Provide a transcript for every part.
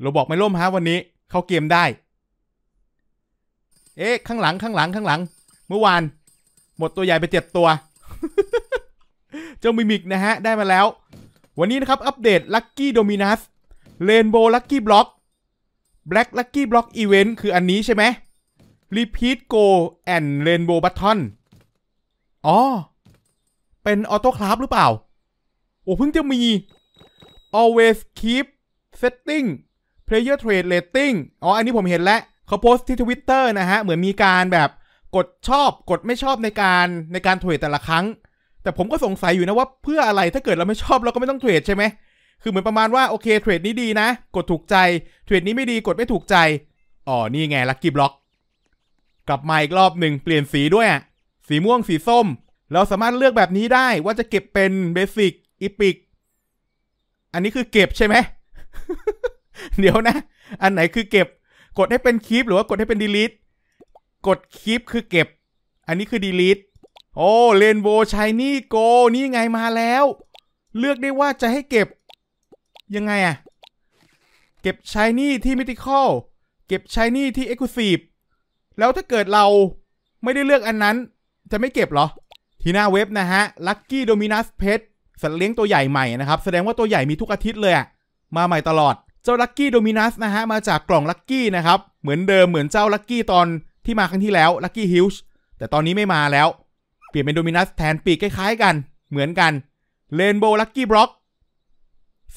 เราบอกไม่ล่มฮะวันนี้เข้าเกมได้ เอ๊ะ ข้างหลังข้างหลังข้างหลัง เมื่อวาน หมดตัวใหญ่ไปเจ็ดตัว เจ้ามิมิกนะฮะ ได้มาแล้ว วันนี้นะครับอัปเดตลัคกี้โดมินัสเรนโบลัคกี้บล็อกแบล็กลัคกี้บล็อกอีเวนต์คืออันนี้ใช่ไหมรีพีทโกแอนเรนโบวบัตทอนอ๋อ เป็นออโต้คราฟหรือเปล่า โอ้เพิ่งจะมี always keep setting Player Trade Rating อ๋อ อันนี้ผมเห็นแล้วเขาโพสต์ที่ Twitter นะฮะ เหมือนมีการแบบกดชอบ กดไม่ชอบในการในการเทรดแต่ละครั้ง แต่ผมก็สงสัยอยู่นะว่า เพื่ออะไรถ้าเกิดเราไม่ชอบเราก็ไม่ต้องเทรดใช่ไหม คือเหมือนประมาณว่า โอเคเทรดนี้ดีนะ กดถูกใจเทรดนี้ไม่ดีกดไม่ถูกใจ อ๋อนี่ไงลักกี้บล็อก กลับมาอีกรอบหนึ่ง เปลี่ยนสีด้วยอะสีม่วงสีส้ม เราสามารถเลือกแบบนี้ได้ว่าจะเก็บเป็นเบสิกอีพิกอันนี้คือเก็บใช่ไหมเดี๋ยวนะ อันไหนคือเก็บ กดให้เป็นคลิปหรือว่ากดให้เป็นดีลิทกดคลิปคือเก็บ อันนี้คือดีลิทโอ้ เรนโบว์ชายนี่โก นี่ไงมาแล้ว เลือกได้ว่าจะให้เก็บ ยังไงอะเก็บชายนี่ที่มิติคอลเก็บชายนี่ที่เอ็กซ์คลูซีฟ แล้วถ้าเกิดเราไม่ได้เลือกอันนั้น จะไม่เก็บเหรอ ที่หน้าเว็บนะฮะ ลัคกี้โดมินัสเพรสัตว์เลี้ยงตัวใหญ่ใหม่นะครับ แสดงว่าตัวใหญ่มีทุกอาทิตย์เลยอะมาใหม่ตลอดเจ้าลักกี้โดมินัสนะฮะ มาจากกล่องลักกี้นะครับ เหมือนเดิมเหมือนเจ้าลักกี้ตอนที่มาครั้งที่แล้วลักกี้ฮิลช์แต่ตอนนี้ไม่มาแล้ว เปลี่ยนเป็นโดมินัสแทนปีกคล้าย ๆกัน เหมือนกันเลนโบลักกี้บล็อก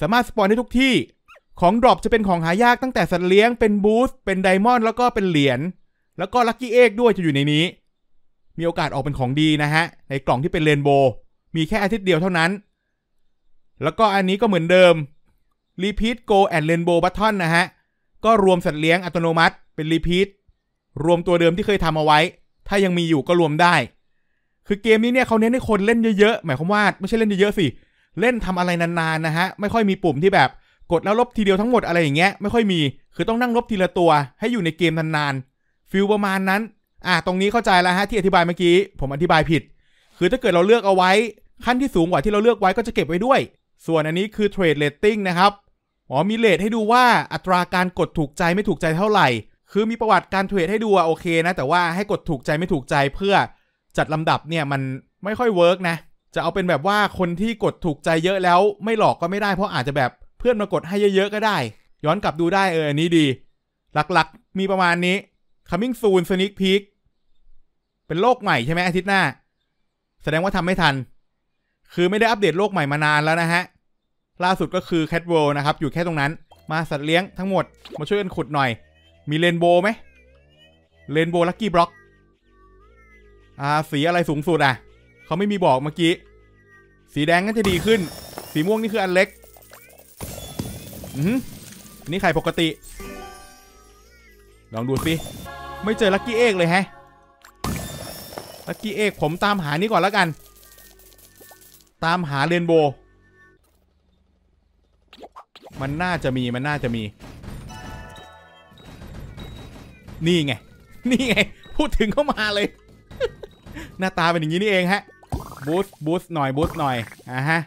สามารถสปอนได้ทุกที่ ของดรอปจะเป็นของหายากตั้งแต่สัตว์เลี้ยงเป็นบูสเป็นไดมอนด์แล้วก็เป็นเหรียญแล้วก็ลักกี้เอกด้วยจะอยู่ในนี้ มีโอกาสออกเป็นของดีนะฮะในกล่องที่เป็นเรนโบว์มีแค่อาทิตย์เดียวเท่านั้น แล้วก็อันนี้ก็เหมือนเดิมรีพ e a โกแอนเลนโบ b บ w b u t t o นะฮะ ก็รวมสัตว์เลี้ยงอัตโนมัติเป็นรีพีทรวมตัวเดิมที่เคยทำเอาไว้ ถ้ายังมีอยู่ก็รวมได้ คือเกมนี้เนี่ยเขาเน้นให้คนเล่นเยอะๆ หมายความว่าไม่ใช่เล่นเยอะๆสิ เล่นทำอะไรนานๆ นะฮะ ไม่ค่อยมีปุ่มที่แบบกดแล้วลบทีเดียวทั้งหมดอะไรอย่างเงี้ย ไม่ค่อยมี คือต้องนั่งลบทีละตัวให้อยู่ในเกมนานๆฟิลประมาณนั้นอ่ะตรงนี้เข้าใจแล้วฮะที่อธิบายเมื่อกี้ผมอธิบายผิด คือถ้าเกิดเราเลือกเอาไว้ ขั้นที่สูงกว่าที่เราเลือกไว้ก็จะเก็บไว้ด้วย ส่วนอันนี้คือเทรดเลตติ้งนะครับอ๋อมีเลทให้ดูว่าอัตราการกดถูกใจไม่ถูกใจเท่าไหร่ คือมีประวัติการเทรดให้ดูอะโอเคนะ แต่ว่าให้กดถูกใจไม่ถูกใจเพื่อจัดลำดับเนี่ยมันไม่ค่อยเวิร์กนะ จะเอาเป็นแบบว่าคนที่กดถูกใจเยอะแล้วไม่หลอกก็ไม่ได้เพราะอาจจะแบบเพื่อนมากดให้เยอะๆก็ได้ ย้อนกลับดูได้เอออันนี้ดี หลักๆ มีประมาณนี้ Coming Soon Sneak Peek เป็นโลกใหม่ใช่ไหมอาทิตย์หน้า แสดงว่าทำไม่ทัน คือไม่ได้อัปเดตโลกใหม่มานานแล้วนะฮะล่าสุดก็คือแคทเวลนะครับอยู่แค่ตรงนั้น มาสัตว์เลี้ยงทั้งหมด มาช่วยกันขุดหน่อย มีเรนโบ้ไหมเรนโบ้ลักกี้บล็อกอ่าสีอะไรสูงสุดอ่ะเขาไม่มีบอกเมื่อกี้ สีแดงก็จะดีขึ้น สีม่วงนี่คืออันเล็กอืมนี่ไข่ปกติ ลองดูสิ ไม่เจอลักกี้เอกเลยแฮะลักกี้เอกผมตามหานี่ก่อนแล้วกัน ตามหาเรนโบ้มันน่าจะมีมันน่าจะมี นี่ไง นี่ไงพูดถึงเข้ามาเลย หน้าตา เป็นอย่างนี้นี่เองฮะบูสบูสหน่อยบูสหน่อยอ่ะฮะ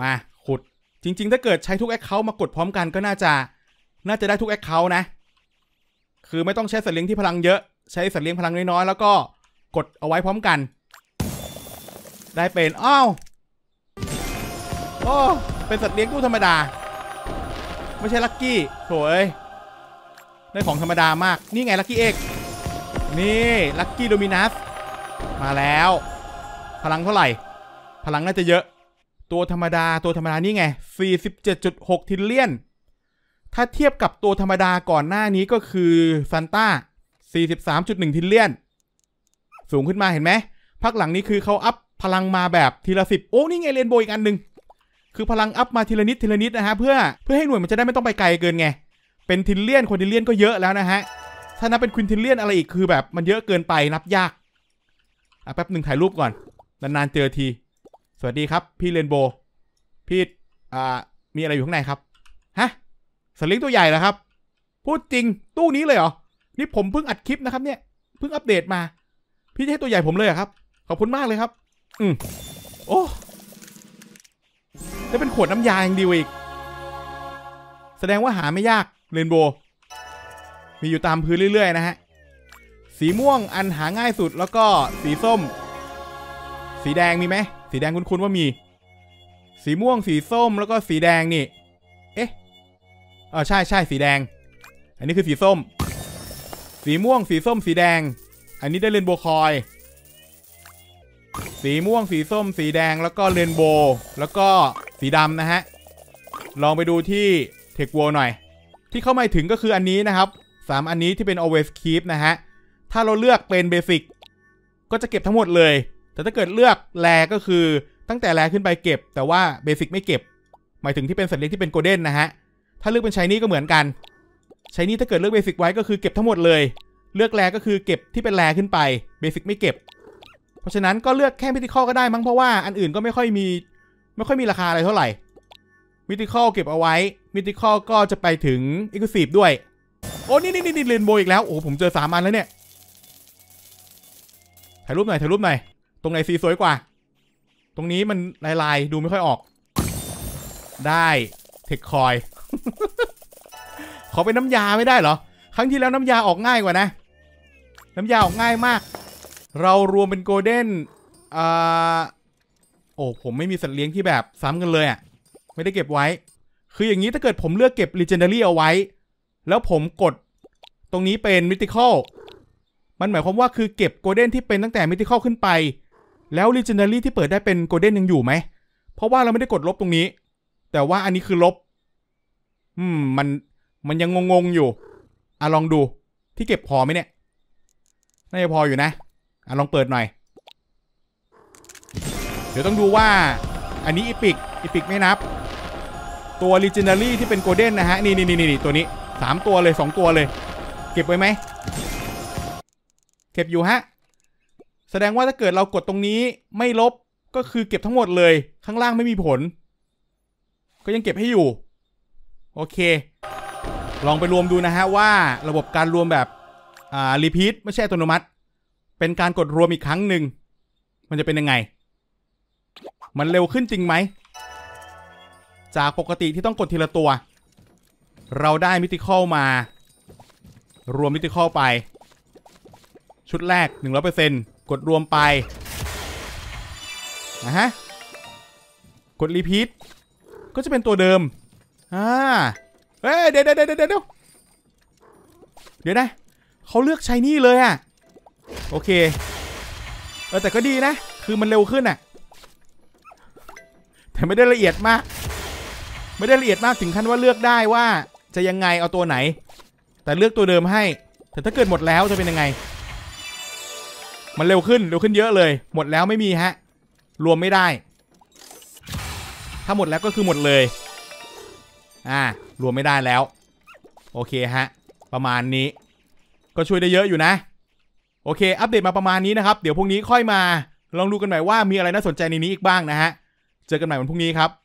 มาขุดจริง ๆ ถ้าเกิดใช้ทุกแอคเคาท์มากดพร้อมกันก็น่าจะน่าจะได้ทุกแอคเคาท์นะ คือไม่ต้องใช้สัตว์เลี้ยงที่พลังเยอะใช้สัตว์เลี้ยงพลังน้อยๆแล้วก็กดเอาไว้พร้อมกัน ได้เป็นอ้าวโอ้เป็นสัตว์เลี้ยงตู้ธรรมดาไม่ใช่ลักกี้โถยได้ของธรรมดามากนี่ไงลักกี้เอก นี่ลักกี้โดมินัส มาแล้ว พลังเท่าไหร่ พลังน่าจะเยอะตัวธรรมดา ตัวธรรมดานี่ไง 47.6 ทิลเลียน ถ้าเทียบกับตัวธรรมดาก่อนหน้านี้ก็คือซันต้า43.1 ทิลเลียน สูงขึ้นมาเห็นไหม พักหลังนี้คือเขาอัพ พลังมาแบบทีละสิบโอ้ นี่ไงเรนโบว์อีกอันหนึ่งคือพลังอัพมาทีละนิดทีละนิดนะฮะเพื่อ เพื่อให้หน่วยมันจะได้ไม่ต้องไปไกลเกินไง เป็นทินเลียนคนทินเลียนก็เยอะแล้วนะฮะ ถ้านับเป็นควินทินเลียนอะไรอีกคือแบบมันเยอะเกินไปนับยากอ่ะแป๊บหนึ่งถ่ายรูปก่อนนานๆเจอที สวัสดีครับพี่เรนโบพี่อ่ามีอะไรอยู่ข้างในครับฮะสลิงตัวใหญ่เหรอครับ พูดจริงตู้นี้เลยเหรอนี่ผมเพิ่งอัดคลิปนะครับเนี่ยเพิ่งอัปเดตมา พี่ให้ตัวใหญ่ผมเลยครับขอบคุณมากเลยครับ อืมโอ้แล้วเป็นขวดน้ำยาอย่างดีอีก แสดงว่าหาไม่ยากเรนโบว์มีอยู่ตามพื้นเรื่อยๆนะฮะ สีม่วงอันหาง่ายสุดแล้วก็สีส้ม สีแดงมีไหม สีแดงคุ้นๆว่ามี สีม่วง สีส้มแล้วก็สีแดงนี่ เอ๊ะอ๋อใช่ใช่สีแดง อันนี้คือสีส้ม สีม่วง สีส้ม สีแดง อันนี้ได้เรนโบว์คอย สีม่วง สีส้ม สีแดงแล้วก็เรนโบว์แล้วก็ีดำนะฮะ ลองไปดูที่เทควัวหน่อย ที่เข้ามาถึงก็คืออันนี้นะครับ3อันนี้ที่เป็น always keep นะฮะ ถ้าเราเลือกเป็นเบสิกก็จะเก็บทั้งหมดเลย แต่ถ้าเกิดเลือกแรก็คือตั้งแต่แรขึ้นไปเก็บแต่ว่าเบสิกไม่เก็บ หมายถึงที่เป็นสัตว์เลี้ยงที่เป็นโกลเด้นนะฮะถ้าเลือกเป็นชายนี่ก็เหมือนกันชายนี่ถ้าเกิดเลือกเบสิกไว้ก็คือเก็บทั้งหมดเลย เลือกแรก็คือเก็บที่เป็นแรขึ้นไปเบสิกไม่เก็บเพราะฉะนั้นก็เลือกแค่พิธีข้อก็ได้มั้งเพราะว่าอันอื่นก็ไม่ค่อยมีไม่ค่อยมีราคาอะไรเท่าไหร่ มิติคอลเก็บเอาไว้ มิติคอลก็จะไปถึงเอ็กซ์ซีฟด้วย โอ้นี่นี่นี่เรนโบอีกแล้ว โอ้ ผมเจอสามอันแล้วเนี่ย ถ่ายรูปหน่อย ถ่ายรูปหน่อย ตรงไหนสีสวยกว่า ตรงนี้มันลายๆ ดูไม่ค่อยออก ได้ เทคคอย ขอเป็นน้ำยาไม่ได้เหรอ ครั้งที่แล้วน้ำยาออกง่ายกว่านะ น้ำยาออกง่ายมาก เรารวมเป็นโกลเด้น อ่าโอ้ผมไม่มีสัตว์เลี้ยงที่แบบซ้ำกันเลยอะ่ะ ไม่ได้เก็บไว้ คืออย่างนี้ถ้าเกิดผมเลือกเก็บ l e นเดอรี่เอาไว้ แล้วผมกดตรงนี้เป็นมิติคอลมันหมายความว่าคือเก็บโกลเด้นที่เป็นตั้งแต่มิติคอลขึ้นไป แล้ว l e นเดอรี่ที่เปิดได้เป็นโกลเด้นยังอยู่ไหม เพราะว่าเราไม่ได้กดลบตรงนี้ แต่ว่าอันนี้คือลบ อืม มันมันยังงงๆอยู่ อ่ะลองดูที่เก็บพอไหมเนี่ยน่าจะพออยู่นะอ่ะลองเปิดหน่อยเดี๋ยวต้องดูว่าอันนี้อีพิกอีพิกไม่นับ ตัวลเจินารี่ที่เป็นโกลเด้นนะฮะ นี่นี่นี่นี่ตัวนี้ 3 ตัวเลย 2 ตัวเลย เก็บไว้ไหม เก็บอยู่ฮะ แสดงว่าถ้าเกิดเรากดตรงนี้ไม่ลบก็คือเก็บทั้งหมดเลยข้างล่างไม่มีผล ก็ยังเก็บให้อยู่ โอเค ลองไปรวมดูนะฮะ ว่าระบบการรวมแบบ อ่ารีพีทไม่ใช่อัตโนมัติ เป็นการกดรวมอีกครั้งหนึ่งมันจะเป็นยังไงมันเร็วขึ้นจริงไหม จากปกติที่ต้องกดทีละตัว เราได้มิติคอลมา รวมมิติคอลไป ชุดแรก100%กดรวมไปนะฮะ กดรีพีท ก็จะเป็นตัวเดิม อ่าเฮ้ยเดี๋ยวเดี๋ยวเดี๋ยวเดี๋ยวเดี๋ยวนะเขาเลือกใช้นี่เลยอะโอเคเออแต่ก็ดีนะ คือมันเร็วขึ้นอ่ะแต่ไม่ได้ละเอียดมาก ไม่ได้ละเอียดมากถึงขั้นว่าเลือกได้ว่า จะยังไงเอาตัวไหน แต่เลือกตัวเดิมให้ แต่ถ้าเกิดหมดแล้วจะเป็นยังไง มันเร็วขึ้นเร็วขึ้นเยอะเลย หมดแล้วไม่มีฮะ รวมไม่ได้ ถ้าหมดแล้วก็คือหมดเลย อ่า รวมไม่ได้แล้ว โอเคฮะ ประมาณนี้ ก็ช่วยได้เยอะอยู่นะ โอเค อัปเดตมาประมาณนี้นะครับ เดี๋ยวพรุ่งนี้ค่อยมาลองดูกันหน่อยว่ามีอะไรน่าสนใจในนี้อีกบ้างนะฮะเจอกันใหม่วันพรุ่งนี้ครับ